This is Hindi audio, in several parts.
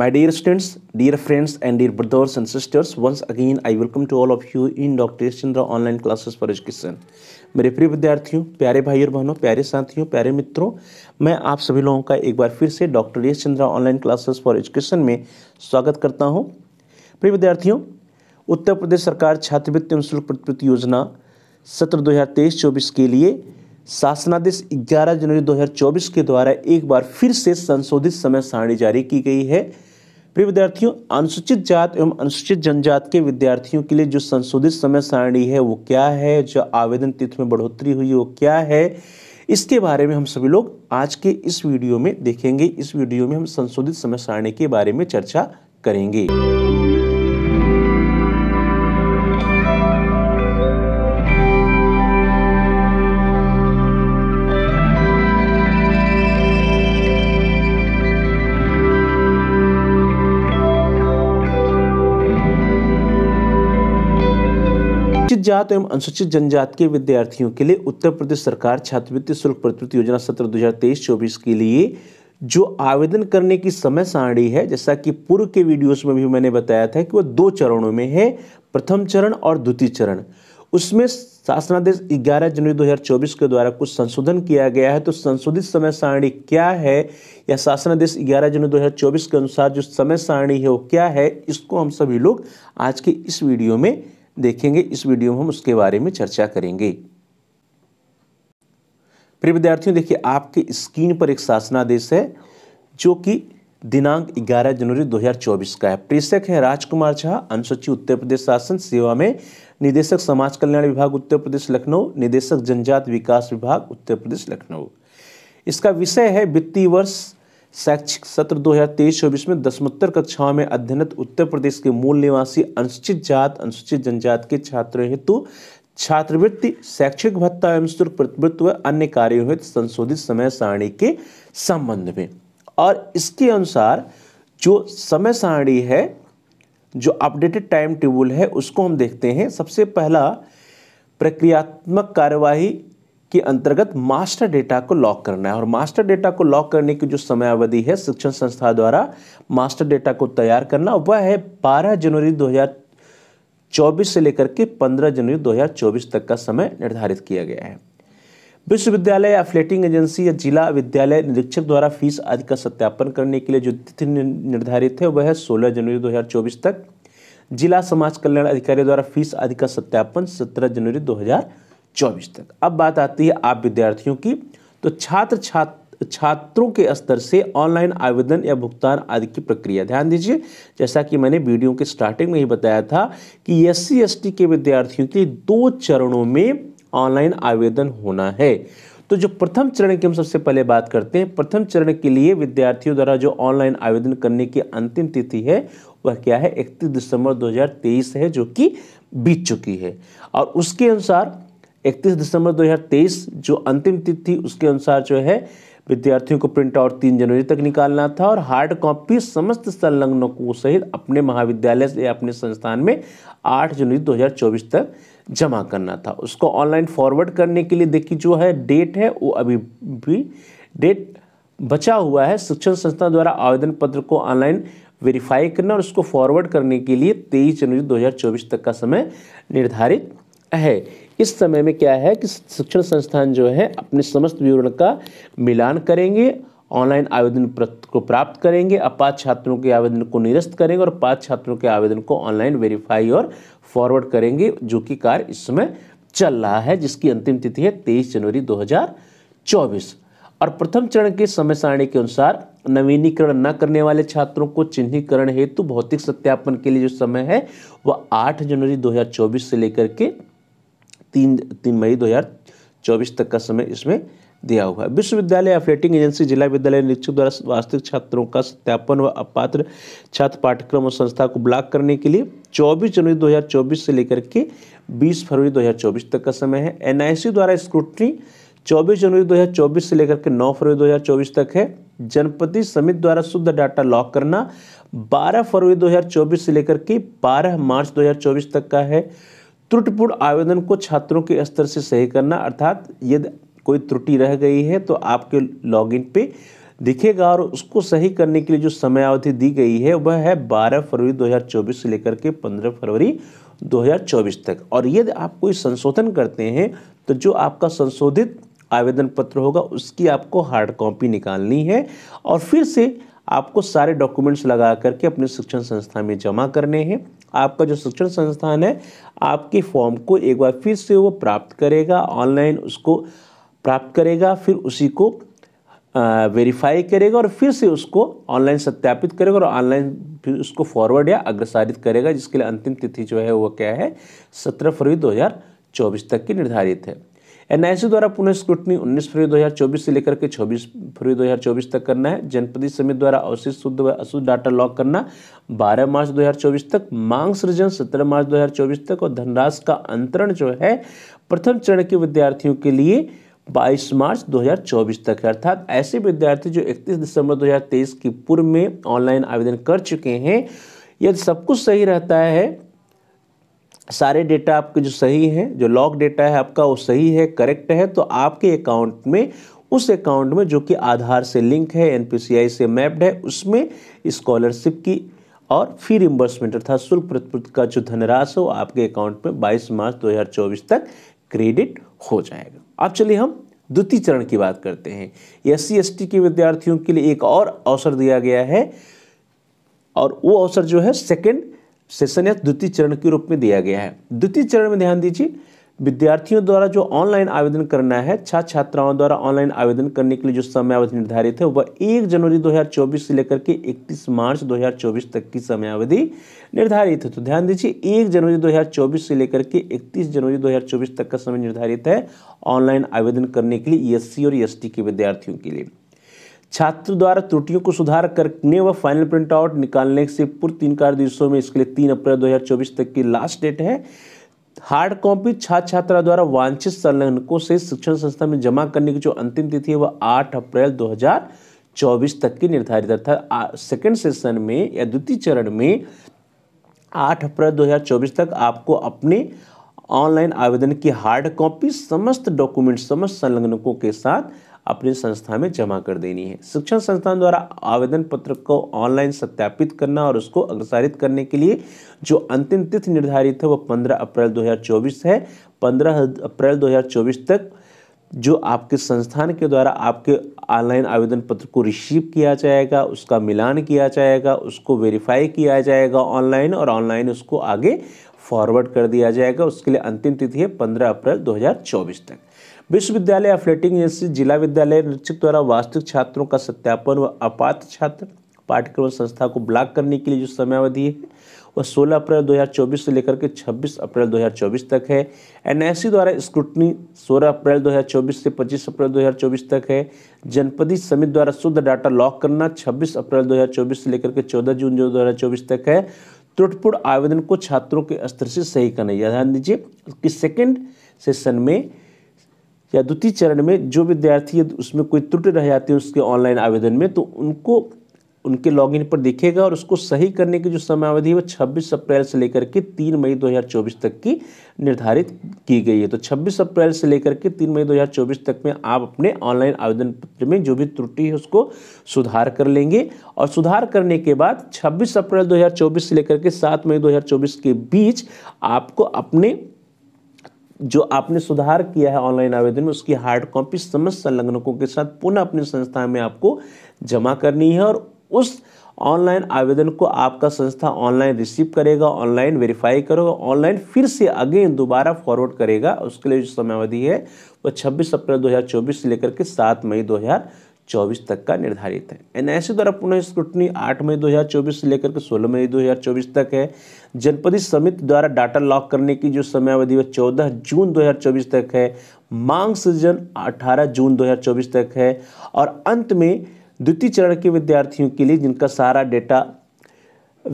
My dear students, dear friends and dear brothers and sisters, once again I welcome to all of you in Dr. Chandra online classes for education. मेरे प्रिय विद्यार्थियों प्यारे भाई और बहनों प्यारे साथियों प्यारे मित्रों मैं आप सभी लोगों का एक बार फिर से doctor S Chandra online classes for education में स्वागत करता हूं प्रिय विद्यार्थियों उत्तर प्रदेश सरकार छात्रवृत्ति एवं शुल्क प्रतिपूर्ति योजना सत्र 2023-24 के लिए शासनादेश ग्यारह जनवरी चौबीस के द्वारा एक बार फिर से संशोधित समय सारणी जारी की गई है प्रिय विद्यार्थियों अनुसूचित जात एवं अनुसूचित जनजात के विद्यार्थियों के लिए जो संशोधित समय सारणी है वो क्या है जो आवेदन तिथि में बढ़ोतरी हुई वो क्या है इसके बारे में हम सभी लोग आज के इस वीडियो में देखेंगे इस वीडियो में हम संशोधित समय सारणी के बारे में चर्चा करेंगे जात एवं अनुसूचित जनजाति के विद्यार्थियों के लिए उत्तर प्रदेश सरकार छात्रवृत्ति शुल्क प्रतिवृत्ति योजना सत्र 2023-24 के लिए जो आवेदन करने की समय सारणी है जैसा कि पूर्व के वीडियोस में भी मैंने बताया था कि वह दो चरणों में है प्रथम चरण और द्वितीय चरण उसमें शासनादेश 11 जनवरी 2024 के द्वारा कुछ संशोधन किया गया है तो संशोधित समय सारणी क्या है या शासनादेश 11 जनवरी 2024 के अनुसार जो समय सारणी है वो क्या है इसको हम सभी लोग आज के इस वीडियो में देखेंगे इस वीडियो में हम उसके बारे में चर्चा करेंगे प्रिय विद्यार्थियों देखिए आपके स्क्रीन पर एक शासनादेश है जो कि दिनांक 11 जनवरी 2024 का है प्रेषक है राजकुमार झा अनुसूचित उत्तर प्रदेश शासन सेवा में निदेशक समाज कल्याण विभाग उत्तर प्रदेश लखनऊ निदेशक जनजात विकास विभाग उत्तर प्रदेश लखनऊ इसका विषय है वित्तीय वर्ष शैक्षिक सत्र 2023-24 में दसमोत्तर कक्षाओं में अध्ययनत उत्तर प्रदेश के मूल निवासी अनुसूचित जात अनुसूचित जनजाति के छात्रों हेतु छात्रवृत्ति शैक्षिक भत्ता एवं शुल्क प्रतिवृत्त व अन्य कार्यों हेतु संशोधित समय सारणी के संबंध में और इसके अनुसार जो समय सारणी है जो अपडेटेड टाइम टेबल है उसको हम देखते हैं सबसे पहला प्रक्रियात्मक कार्यवाही के अंतर्गत मास्टर डेटा को लॉक करना है और मास्टर डेटा को लॉक करने की जो समयावधि है शिक्षण संस्था द्वारा मास्टर डेटा को तैयार करना वह है 12 जनवरी 2024 से लेकर के 15 जनवरी 2024 तक का समय निर्धारित किया गया है विश्वविद्यालय या फ्लेटिंग एजेंसी या जिला विद्यालय निरीक्षक द्वारा फीस आदि का सत्यापन करने के लिए जो तिथि निर्धारित है वह है सोलह जनवरी चौबीस तक जिला समाज कल्याण अधिकारी द्वारा फीस आदि का सत्यापन सत्रह जनवरी हजार चौबीस तक अब बात आती है आप विद्यार्थियों की तो छात्र छात्र छात्रों के स्तर से ऑनलाइन आवेदन या भुगतान आदि की प्रक्रिया ध्यान दीजिए जैसा कि मैंने वीडियो के स्टार्टिंग में ही बताया था कि एस सी के विद्यार्थियों के दो चरणों में ऑनलाइन आवेदन होना है तो जो प्रथम चरण की हम सबसे पहले बात करते हैं प्रथम चरण के लिए विद्यार्थियों द्वारा जो ऑनलाइन आवेदन करने की अंतिम तिथि है वह क्या है इकतीस दिसंबर 2023 है जो कि बीत चुकी है और उसके अनुसार इकतीस दिसंबर 2023 जो अंतिम तिथि उसके अनुसार जो है विद्यार्थियों को प्रिंट आउट तीन जनवरी तक निकालना था और हार्ड कॉपी समस्त संलग्नों को सहित अपने महाविद्यालय या अपने संस्थान में 8 जनवरी 2024 तक जमा करना था उसको ऑनलाइन फॉरवर्ड करने के लिए देखिए जो है डेट है वो अभी भी डेट बचा हुआ है शिक्षण संस्था द्वारा आवेदन पत्र को ऑनलाइन वेरीफाई करना और उसको फॉरवर्ड करने के लिए 23 जनवरी 2024 तक का समय निर्धारित है इस समय में क्या है कि शिक्षण संस्थान जो है अपने समस्त विवरण का मिलान करेंगे ऑनलाइन आवेदन को प्राप्त करेंगे अपात छात्रों के आवेदन को निरस्त करेंगे और पाँच छात्रों के आवेदन को ऑनलाइन वेरीफाई और फॉरवर्ड करेंगे जो कि कार्य इस समय चल रहा है जिसकी अंतिम तिथि है तेईस जनवरी चौबीस और प्रथम चरण के समय सारणी के अनुसार नवीनीकरण न करने वाले छात्रों को चिन्हीकरण हेतु भौतिक सत्यापन के लिए जो समय है वह 8 जनवरी 2024 से लेकर के तीन तीन मई दो तक का समय इसमें दिया हुआ है विश्वविद्यालय ऑपरेटिंग एजेंसी जिला विद्यालय निरीक्षक द्वारा वास्तविक छात्रों का सत्यापन व अपात्र छात्र पाठ्यक्रम और संस्था को ब्लॉक करने के लिए 24 जनवरी 2024 से लेकर के 20 फरवरी 2024 तक का समय है एनआईसी द्वारा स्क्रूटनी 24 जनवरी 2024 से लेकर के 9 फरवरी 2024 तक है जनपति समिति द्वारा शुद्ध डाटा लॉक करना बारह फरवरी दो से लेकर के बारह मार्च दो तक का है त्रुटिपूर्ण आवेदन को छात्रों के स्तर से सही करना अर्थात यदि कोई त्रुटि रह गई है तो आपके लॉगिन पे दिखेगा और उसको सही करने के लिए जो समयावधि दी गई है वह है 12 फरवरी 2024 से लेकर के 15 फरवरी 2024 तक और यदि आप कोई संशोधन करते हैं तो जो आपका संशोधित आवेदन पत्र होगा उसकी आपको हार्ड कॉपी निकालनी है और फिर से आपको सारे डॉक्यूमेंट्स लगा करके अपने शिक्षण संस्था में जमा करने हैं आपका जो शिक्षण संस्थान है आपके फॉर्म को एक बार फिर से वो प्राप्त करेगा ऑनलाइन उसको प्राप्त करेगा फिर उसी को वेरीफाई करेगा और फिर से उसको ऑनलाइन सत्यापित करेगा और ऑनलाइन फिर उसको फॉरवर्ड या अग्रसारित करेगा जिसके लिए अंतिम तिथि जो है वो क्या है सत्रह फरवरी 2024 तक की निर्धारित है एनआईसी द्वारा पुनः स्क्रूटनी 19 फरवरी 2024 से लेकर के 24 फरवरी 2024 तक करना है जनपदी समिति द्वारा अवशेष शुद्ध व अशुद्ध डाटा लॉक करना 12 मार्च 2024 तक मांग सृजन 17 मार्च 2024 तक और धनराशि का अंतरण जो है प्रथम चरण के विद्यार्थियों के लिए 22 मार्च 2024 तक है अर्थात ऐसे विद्यार्थी जो 31 दिसंबर 2023 के पूर्व में ऑनलाइन आवेदन कर चुके हैं यदि सब कुछ सही रहता है सारे डेटा आपके जो सही है जो लॉक डेटा है आपका वो सही है करेक्ट है तो आपके अकाउंट में उस अकाउंट में जो कि आधार से लिंक है एन से मैप्ड है उसमें स्कॉलरशिप की और फी रिम्बर्समेंट अर्थात शुल्क प्रतिपूर्ति का जो धनराशि वो आपके अकाउंट में 22 मार्च 2024 तक क्रेडिट हो जाएगा अब चलिए हम द्वितीय चरण की बात करते हैं एस सी के विद्यार्थियों के लिए एक और अवसर दिया गया है और वो अवसर जो है सेकेंड सेशन या द्वितीय चरण के रूप में दिया गया है द्वितीय चरण में ध्यान दीजिए विद्यार्थियों द्वारा जो ऑनलाइन आवेदन करना है छात्र छात्राओं द्वारा ऑनलाइन आवेदन करने के लिए जो समयावधि निर्धारित है वह एक जनवरी 2024 से लेकर के 31 मार्च 2024 तक की समयावधि निर्धारित है तो ध्यान दीजिए 1 जनवरी 2024 से लेकर के 31 जनवरी 2024 तक का समय निर्धारित है ऑनलाइन आवेदन करने के लिए एस e और एस e के विद्यार्थियों के लिए छात्र द्वारा त्रुटियों को सुधार करने व फाइनल प्रिंट आउट निकालने से पूर्व तीन कार्य दिवसों में इसके लिए तीन अप्रैल 2024 तक की लास्ट डेट है हार्ड कॉपी छात्र छात्रा द्वारा वांछित संलग्नकों से शिक्षण संस्था में जमा करने की जो अंतिम तिथि है वह आठ अप्रैल दो चौबीस तक की निर्धारित अर्थात सेकेंड सेशन में या द्वितीय चरण में आठ अप्रैल 2024 तक आपको अपने ऑनलाइन आवेदन की हार्ड कॉपी समस्त डॉक्यूमेंट समस्त संलग्नकों के साथ अपने संस्था में जमा कर देनी है शिक्षण संस्थान द्वारा आवेदन पत्र को ऑनलाइन सत्यापित करना और उसको अग्रसारित करने के लिए जो अंतिम तिथि निर्धारित है वह 15 अप्रैल 2024 है 15 अप्रैल 2024 तक जो आपके संस्थान के द्वारा आपके ऑनलाइन आवेदन पत्र को रिसीव किया जाएगा उसका मिलान किया जाएगा उसको वेरीफाई किया जाएगा ऑनलाइन और ऑनलाइन उसको आगे फॉरवर्ड कर दिया जाएगा उसके लिए अंतिम तिथि है 15 अप्रैल 2024 तक विश्वविद्यालय एफलेटिंग एजेंसी जिला विद्यालय निरीक्षक द्वारा वास्तविक छात्रों का सत्यापन व अपात्र छात्र पाठ्यक्रम संस्था को ब्लॉक करने के लिए जो समयावधि है वह 16 अप्रैल 2024 से लेकर के 26 अप्रैल 2024 तक है एनआईसी द्वारा स्क्रूटनी 16 अप्रैल 2024 से 25 अप्रैल 2024 तक है जनपदी समिति द्वारा शुद्ध डाटा लॉक करना 26 अप्रैल 2024 से लेकर के 14 जून 2024 तक है त्रुटपूर्ण आवेदन को छात्रों के स्तर से सही करना ध्यान दीजिए कि सेकेंड सेशन में या द्वितीय चरण में जो विद्यार्थी उसमें कोई त्रुटि रह जाती है उसके ऑनलाइन आवेदन में तो उनको उनके लॉगिन पर दिखेगा और उसको सही करने की जो समय अवधि है वो 26 अप्रैल से लेकर के 3 मई 2024 तक की निर्धारित की गई है तो 26 अप्रैल से लेकर के 3 मई 2024 तक में आप अपने ऑनलाइन आवेदन पत्र में जो भी त्रुटि है उसको सुधार कर लेंगे और सुधार करने के बाद 26 अप्रैल 2024 से लेकर के 7 मई 2024 के बीच आपको अपने जो आपने सुधार किया है ऑनलाइन आवेदन में उसकी हार्ड कॉपी समस्त संलग्नकों के साथ पुनः अपने संस्था में आपको जमा करनी है और उस ऑनलाइन आवेदन को आपका संस्था ऑनलाइन रिसीव करेगा ऑनलाइन वेरीफाई करेगा ऑनलाइन फिर से अगेन दोबारा फॉरवर्ड करेगा उसके लिए जो समयावधि है वो 26 अप्रैल 2024 से लेकर के 7 मई चौबीस तक का निर्धारित है एनआईसी द्वारा पुनः स्क्रूटनी 8 मई 2024 से लेकर के 16 मई 2024 तक है जनपदी समिति द्वारा डाटा लॉक करने की जो समयावधि है 14 जून 2024 तक है मांग सृजन 18 जून 2024 तक है और अंत में द्वितीय चरण के विद्यार्थियों के लिए जिनका सारा डेटा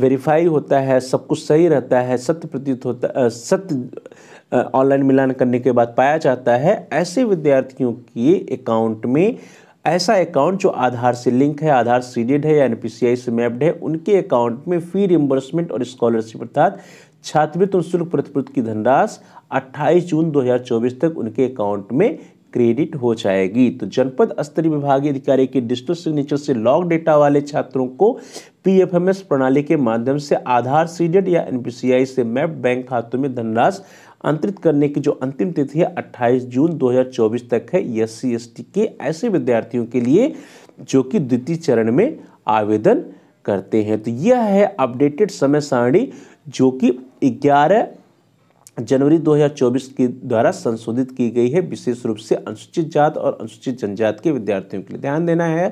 वेरीफाई होता है सब कुछ सही रहता है सत्य प्रतीत होता सत्य ऑनलाइन मिलान करने के बाद पाया जाता है ऐसे विद्यार्थियों के अकाउंट में ऐसा अकाउंट जो आधार से लिंक है आधार सीडेड है या एन से मैप्ड है उनके अकाउंट में फ़ी रिम्बर्समेंट और स्कॉलरशिप अर्थात छात्रवृत्ति और शुल्क प्रतिपूर्त की धनराशि 28 जून 2024 तक उनके अकाउंट में क्रेडिट हो जाएगी तो जनपद स्तरीय विभागीय अधिकारी के डिजिटल सिग्नेचर से लॉग डेटा वाले छात्रों को पीएफएमएस प्रणाली के माध्यम से आधार सीडेड या एनपीसीआई से मैप बैंक खातों में धनराशि अंतरित करने की जो अंतिम तिथि है 28 जून 2024 तक है एस सी के ऐसे विद्यार्थियों के लिए जो कि द्वितीय चरण में आवेदन करते हैं तो यह है अपडेटेड समय सारणी जो कि जनवरी 2024 के द्वारा संशोधित की गई है विशेष रूप से अनुसूचित जात और अनुसूचित जनजाति के विद्यार्थियों के लिए ध्यान देना है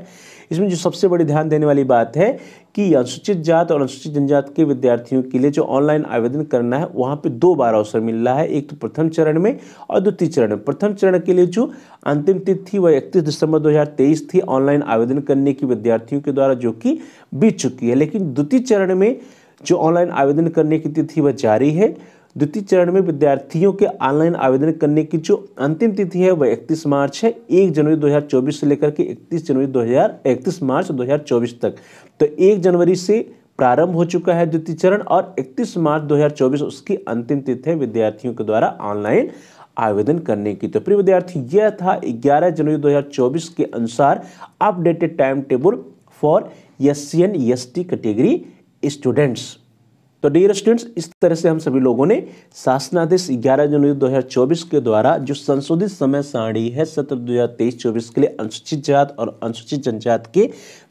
इसमें जो सबसे बड़ी ध्यान देने वाली बात है कि अनुसूचित जात और अनुसूचित जनजाति के विद्यार्थियों के लिए जो ऑनलाइन आवेदन करना है वहाँ पे दो बार अवसर मिल रहा है एक तो प्रथम चरण में और द्वितीय चरण में प्रथम चरण के लिए जो अंतिम तिथि थी वह इकतीस दिसंबर 2023 थी ऑनलाइन आवेदन करने की विद्यार्थियों के द्वारा जो कि बीत चुकी है लेकिन द्वितीय चरण में जो ऑनलाइन आवेदन करने की तिथि वह जारी है द्वितीय चरण में विद्यार्थियों के ऑनलाइन आवेदन करने की जो अंतिम तिथि है वह इकतीस मार्च है एक जनवरी 2024 से लेकर के इकतीस जनवरी 2000 इकतीस मार्च 2024 तक तो एक जनवरी से प्रारंभ हो चुका है द्वितीय चरण और 31 मार्च 2024 उसकी अंतिम तिथि है विद्यार्थियों के द्वारा ऑनलाइन आवेदन करने की तो प्रिय विद्यार्थी यह था ग्यारह जनवरी दो के अनुसार updated time table for S C N S T category students तो डियर स्टूडेंट्स इस तरह से हम सभी लोगों ने शासनादेश 11 जनवरी 2024 के द्वारा जो संशोधित समय सारणी है सत्र 2023-24 के लिए अनुसूचित जात और अनुसूचित जनजात के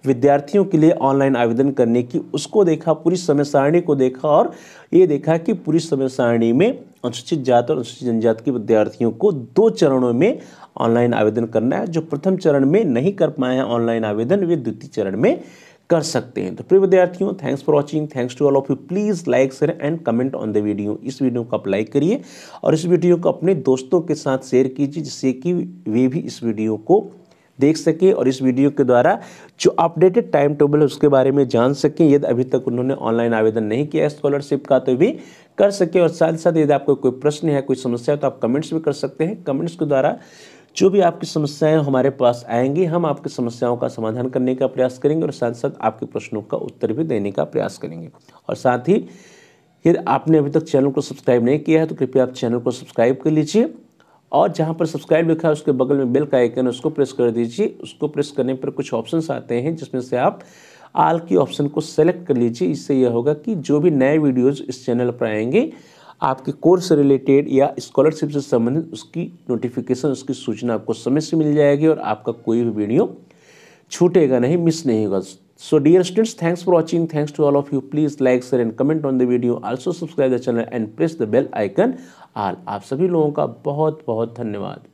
विद्यार्थियों के लिए ऑनलाइन आवेदन करने की उसको देखा पूरी समय सारणी को देखा और ये देखा कि पूरी समय सारणी में अनुसूचित जात और अनुसूचित जनजात के विद्यार्थियों को दो चरणों में ऑनलाइन आवेदन करना है जो प्रथम चरण में नहीं कर पाए हैं ऑनलाइन आवेदन वे द्वितीय चरण में कर सकते हैं तो प्रिय विद्यार्थियों thanks for watching thanks to all of you please like share and comment on the video इस वीडियो को आप लाइक करिए और इस वीडियो को अपने दोस्तों के साथ शेयर कीजिए जिससे कि वे भी इस वीडियो को देख सकें और इस वीडियो के द्वारा जो अपडेटेड टाइम टेबल है उसके बारे में जान सकें यदि अभी तक उन्होंने ऑनलाइन आवेदन नहीं किया है स्कॉलरशिप का तो भी कर सकें और साथ ही साथ यदि आपको कोई प्रश्न है कोई समस्या है तो आप कमेंट्स भी कर सकते हैं कमेंट्स के द्वारा जो भी आपकी समस्याएं हमारे पास आएंगी हम आपकी समस्याओं का समाधान करने का प्रयास करेंगे और साथ साथ आपके प्रश्नों का उत्तर भी देने का प्रयास करेंगे और साथ ही यदि आपने अभी तक चैनल को सब्सक्राइब नहीं किया है तो कृपया आप चैनल को सब्सक्राइब कर लीजिए और जहाँ पर सब्सक्राइब लिखा है उसके बगल में बेल का आइकन उसको प्रेस कर दीजिए उसको प्रेस करने पर कुछ ऑप्शन आते हैं जिसमें से आप आल की ऑप्शन को सेलेक्ट कर लीजिए इससे यह होगा कि जो भी नए वीडियोज़ इस चैनल पर आएंगे आपके कोर्स रिलेटेड या स्कॉलरशिप से संबंधित उसकी नोटिफिकेशन उसकी सूचना आपको समय से मिल जाएगी और आपका कोई भी वीडियो छूटेगा नहीं मिस नहीं होगा so dear students thanks for watching thanks to all of you please like share and comment on the video also subscribe the channel and press the bell icon all आप सभी लोगों का बहुत बहुत धन्यवाद